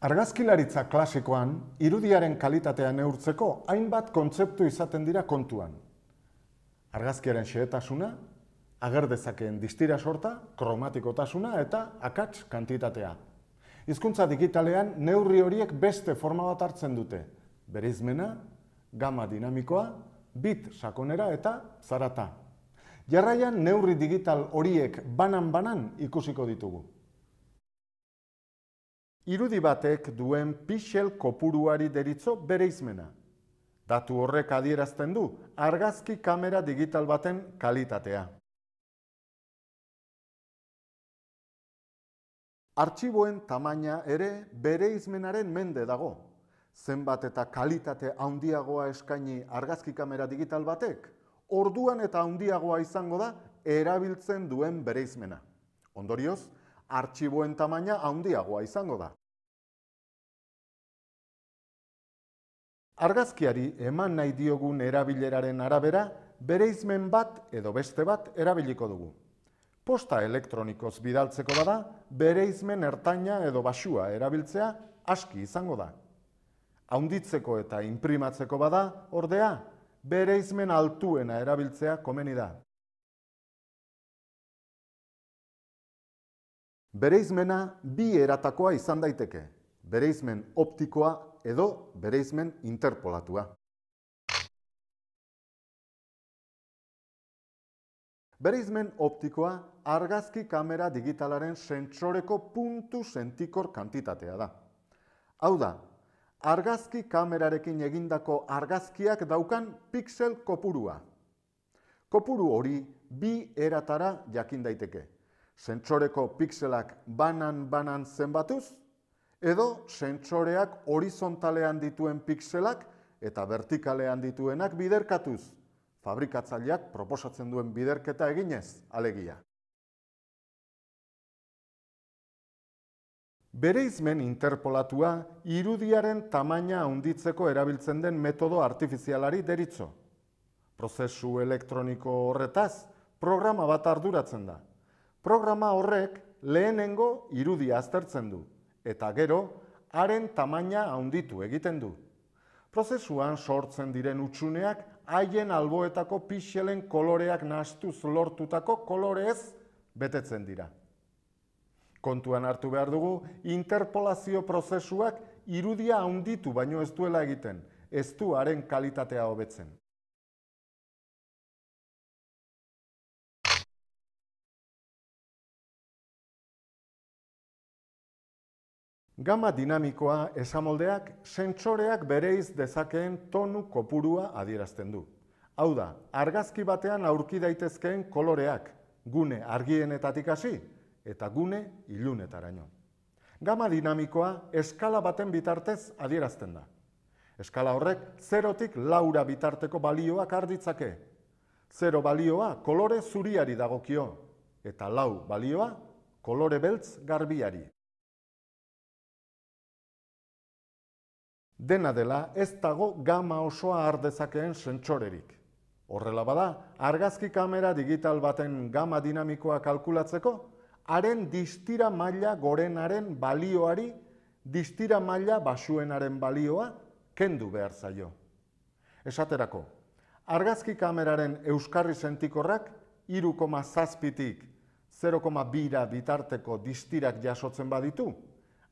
Argazkilaritza klasikoan, irudiaren kalitatea neurtzeko hainbat kontzeptu izaten dira kontuan. Argazkiaren xehetasuna, agerdezakeen distira sorta, kromatikotasuna eta akats kantitatea. Hizkuntza digitalean neurri horiek beste forma bat hartzen dute. Berizmena, gama dinamikoa, bit sakonera eta zarata. Jarraian neurri digital horiek banan-banan ikusiko ditugu irudi batek duen pixel kopuruari deritzo bere izmena. Datu horrek adierazten du, argazki kamera digital baten kalitatea. Artxiboen tamaina ere bere izmenaren mende dago. Zenbat eta kalitate handiagoa eskaini argazki kamera digital batek, orduan eta handiagoa izango da erabiltzen duen bere izmena. Ondorioz, artxiboen tamaina handiagoa izango da. argazkiari eman nahi diogun erabileraren arabera, bereizmen bat edo beste bat erabiliko dugu. Posta elektronikoz bidaltzeko bada, bere izmen ertaina edo basua erabiltzea aski izango da. Haunditzeko eta imprimatzeko bada, ordea, bere altuena erabiltzea komeni da. Bere bi eratakoa izan daiteke. bereizmen izmen optikoa edo bereizmen interpolatua. Bereizmen optikoa argazki kamera digitalaren sentsoreko puntu sentikor kantitatea da. Hau da, argazki kamerarekin egindako argazkiak daukan piksel kopurua. Kopuru hori bi eratara jakin daiteke. Sentsoreko pikselak banan-banan zenbatuz edo sentsoreak horizontalean dituen pikselak eta vertikalean dituenak biderkatuz, fabrikatzaileak proposatzen duen biderketa eginez, alegia. Bereizmen interpolatua irudiaren tamaina handitzeko erabiltzen den metodo artifizialari deritzo. Prozesu elektroniko horretaz, programa bat arduratzen da. Programa horrek lehenengo irudia aztertzen du, eta gero, haren tamaina handitu egiten du. Prozesuan sortzen diren utxuneak, haien alboetako pixelen koloreak nastuz lortutako koloreez betetzen dira. Kontuan hartu behar dugu, interpolazio prozesuak irudia handitu baino ez duela egiten, ez du haren kalitatea hobetzen. Gama dinamikoa esamoldeak sentsoreak bereiz dezakeen tonu kopurua adierazten du. Hau da, argazki batean aurki daitezkeen koloreak, gune argienetatik hasi eta gune ilunetaraino. Gama dinamikoa eskala baten bitartez adierazten da. Eskala horrek zerotik laura bitarteko balioak arditzake. Zero balioa kolore zuriari dagokio eta lau balioa kolore beltz garbiari. Dena dela, ez dago gama osoa ardezakeen sentsorerik. Horrela bada, argazki kamera digital baten gama dinamikoa kalkulatzeko, haren distira maila gorenaren balioari, distira maila basuenaren balioa, kendu behar zaio. Esaterako, argazki kameraren euskarri sentikorrak, iru koma zazpitik, 0,2 bitarteko distirak jasotzen baditu,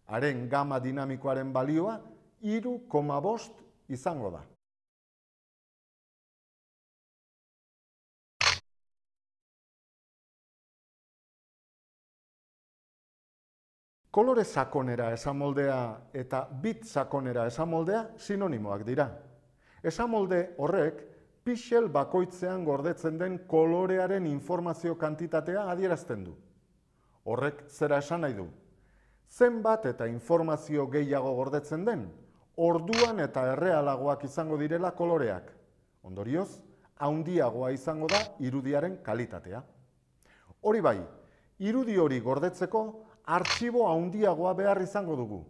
haren gama dinamikoaren balioa, iru koma bost izango da. Kolore sakonera esamoldea eta bit sakonera esamoldea sinonimoak dira. Esamolde horrek, pixel bakoitzean gordetzen den kolorearen informazio kantitatea adierazten du. Horrek zera esan nahi du. Zenbat eta informazio gehiago gordetzen den, orduan eta errealagoak izango direla koloreak. Ondorioz, haundiagoa izango da irudiaren kalitatea. Hori bai, irudi hori gordetzeko, artxibo haundiagoa behar izango dugu.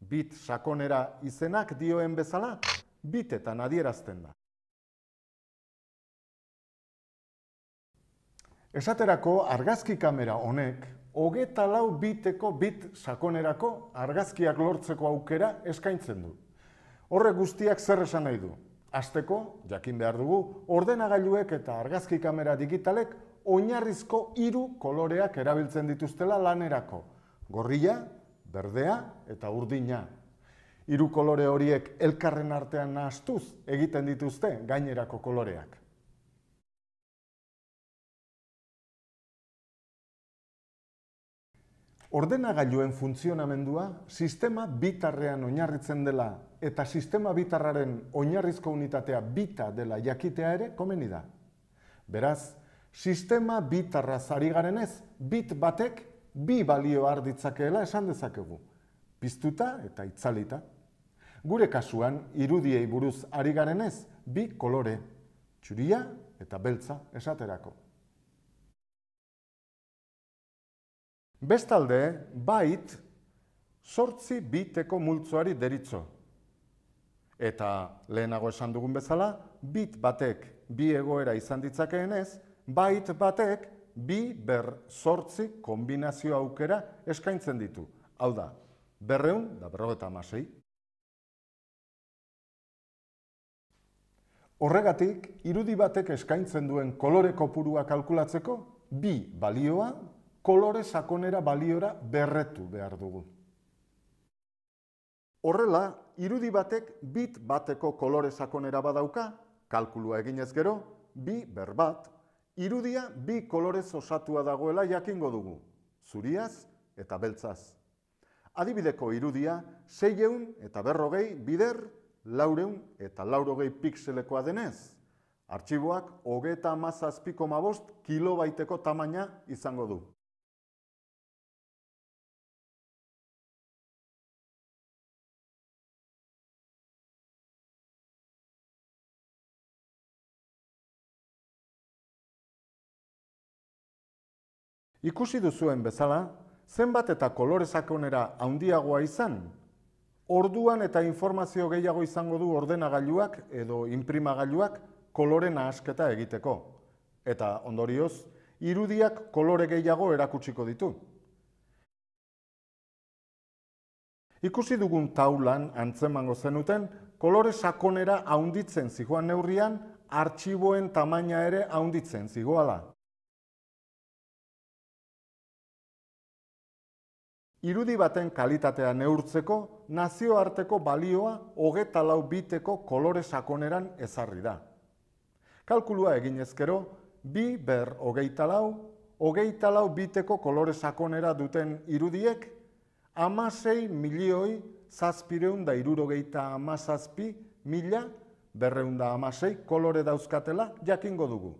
Bit sakonera izenak dioen bezala, bitetan adierazten da. Esaterako argazki kamera honek, hogeta lau biteko bit sakonerako argazkiak lortzeko aukera eskaintzen du. Horrek guztiak zer esan nahi du. Azteko, jakin behar dugu, ordenagailuek eta argazki kamera digitalek oinarrizko hiru koloreak erabiltzen dituztela lanerako. Gorria, berdea eta urdina. Hiru kolore horiek elkarren artean nahastuz egiten dituzte gainerako koloreak. ordenagailuen funtzionamendua sistema bitarrean oinarritzen dela eta sistema bitarraren oinarrizko unitatea bita dela jakitea ere komeni da. Beraz, sistema bitarra zari garenez, bit batek bi balio arditzakeela esan dezakegu. Piztuta eta itzalita. Gure kasuan, irudiei buruz ari garenez, bi kolore, txuria eta beltza esaterako. Bestalde, bait, sortzi biteko multzoari deritzo. Eta lehenago esan dugun bezala, bit batek bi egoera izan ditzakeenez, bait batek bi ber sortzi kombinazio aukera eskaintzen ditu. Hau da, berreun da berrogeta amasei. Horregatik, irudi batek eskaintzen duen kolore kopurua kalkulatzeko, bi balioa kolore sakonera baliora berretu behar dugu. Horrela, irudi batek bit bateko kolore sakonera badauka, kalkulua eginez gero, bi berbat, irudia bi kolorez osatua dagoela jakingo dugu, zuriaz eta beltzaz. Adibideko irudia, seieun eta berrogei bider, laureun eta laurogei pikselekoa denez. Artxiboak hogeta mazazpiko mabost kilobaiteko tamaina izango du. Ikusi duzuen bezala, zenbat eta kolore sakonera handiagoa izan? Orduan eta informazio gehiago izango du ordenagailuak edo imprimagailuak kolore nahasketa egiteko. Eta ondorioz, irudiak kolore gehiago erakutsiko ditu. Ikusi dugun taulan antzemango zenuten, kolore sakonera haunditzen zigoan neurrian, artxiboen tamaina ere haunditzen zigoala. irudi baten kalitatea neurtzeko nazioarteko balioa hogeta lau biteko kolore sakoneran ezarri da. Kalkulua egin ezkero, bi ber hogeita lau, hogeita lau biteko kolore sakonera duten irudiek, amasei milioi zazpireun da irurogeita amazazpi mila berreunda amasei kolore dauzkatela jakingo dugu.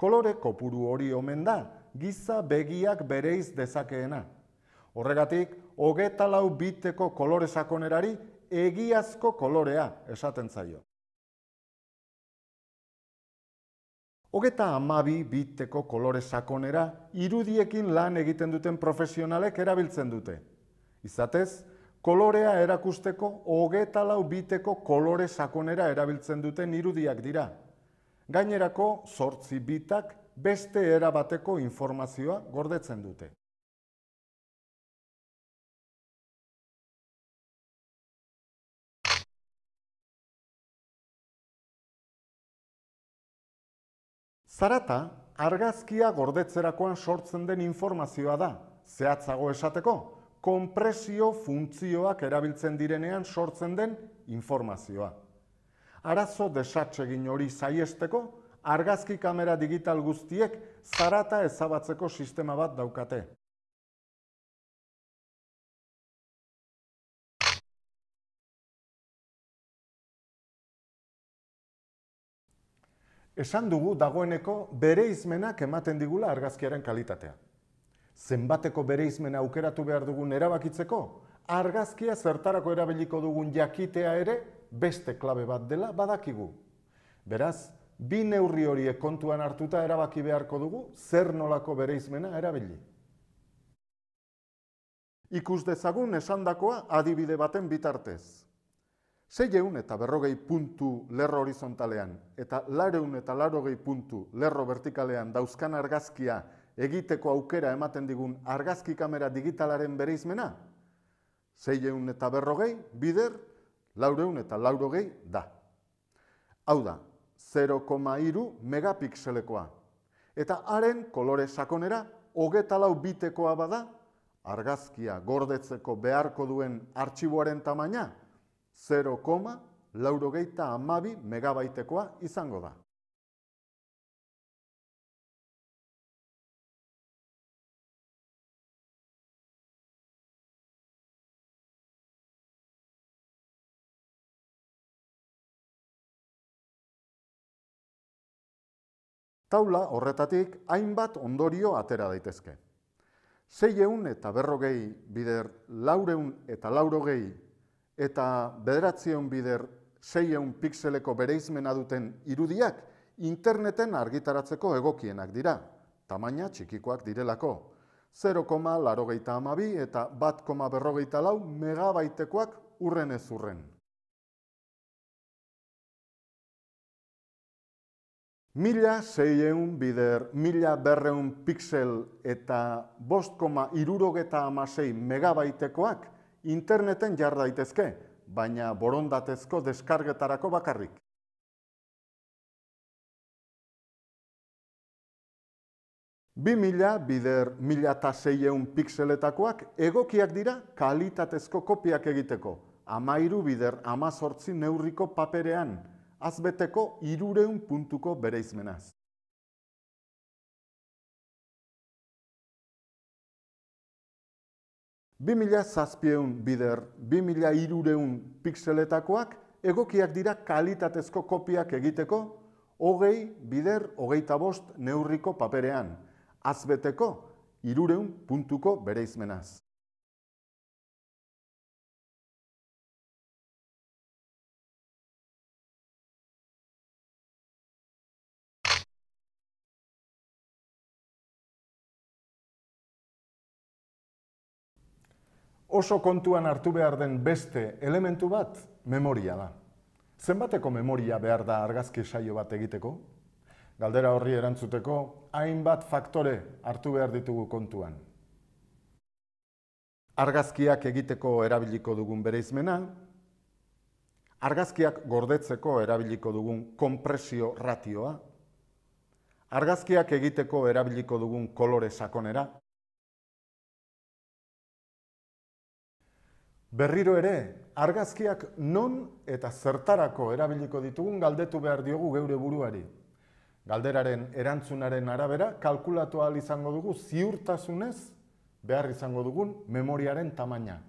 Kolore kopuru hori omen da, giza begiak bereiz dezakeena. Horregatik, hogeta lau biteko kolore sakonerari egiazko kolorea esaten zaio. Hogeta amabi biteko kolore sakonera irudiekin lan egiten duten profesionalek erabiltzen dute. Izatez, kolorea erakusteko hogeta lau biteko kolore sakonera erabiltzen duten irudiak dira. Gainerako, sortzi bitak beste erabateko informazioa gordetzen dute. Zarata, argazkia gordetzerakoan sortzen den informazioa da, zehatzago esateko, kompresio funtzioak erabiltzen direnean sortzen den informazioa. Arazo desatxe hori zaiesteko, argazki kamera digital guztiek zarata ezabatzeko sistema bat daukate. esan dugu dagoeneko bere izmenak ematen digula argazkiaren kalitatea. Zenbateko bere izmena aukeratu behar dugun erabakitzeko, argazkia zertarako erabiliko dugun jakitea ere beste klabe bat dela badakigu. Beraz, bi neurri horiek kontuan hartuta erabaki beharko dugu zer nolako bere izmena erabili. Ikus dezagun esandakoa adibide baten bitartez. Zeieun eta berrogei puntu lerro horizontalean, eta lareun eta larogei puntu lerro vertikalean dauzkan argazkia egiteko aukera ematen digun argazki kamera digitalaren bere izmena, zeieun eta berrogei bider, laureun eta laurogei da. Hau da, 0,2 megapikselekoa. Eta haren kolore sakonera, hogeta lau bitekoa bada, argazkia gordetzeko beharko duen artxiboaren tamaina, 0, laurogeita amabi megabaitekoa izango da. Taula horretatik hainbat ondorio atera daitezke. 6 eta berrogei bider laureun eta laurogei eta bederatzion bider 600 bere bereizmena duten irudiak interneten argitaratzeko egokienak dira, tamaina txikikoak direlako. 0,82 amabi eta bat berrogeita lau megabaitekoak urren ez urren. Mila bider, mila berreun piksel eta bost koma irurogeta amasei megabaitekoak, interneten jar daitezke, baina borondatezko deskargetarako bakarrik. Bi mila, bider mila eta zeieun pikseletakoak egokiak dira kalitatezko kopiak egiteko, amairu bider amazortzi neurriko paperean, azbeteko irureun puntuko bereizmenaz. Bimila zazpieun bider, bimila irureun pikseletakoak egokiak dira kalitatezko kopiak egiteko hogei bider hogeita bost neurriko paperean, azbeteko irureun puntuko bereizmenaz. oso kontuan hartu behar den beste elementu bat, memoria da. Zenbateko memoria behar da argazki saio bat egiteko? Galdera horri erantzuteko, hainbat faktore hartu behar ditugu kontuan. Argazkiak egiteko erabiliko dugun bere izmena, argazkiak gordetzeko erabiliko dugun kompresio ratioa, argazkiak egiteko erabiliko dugun kolore sakonera, Berriro ere, argazkiak non eta zertarako erabiliko ditugun galdetu behar diogu geure buruari. Galderaren erantzunaren arabera, kalkulatu ahal izango dugu ziurtasunez behar izango dugun memoriaren tamaina.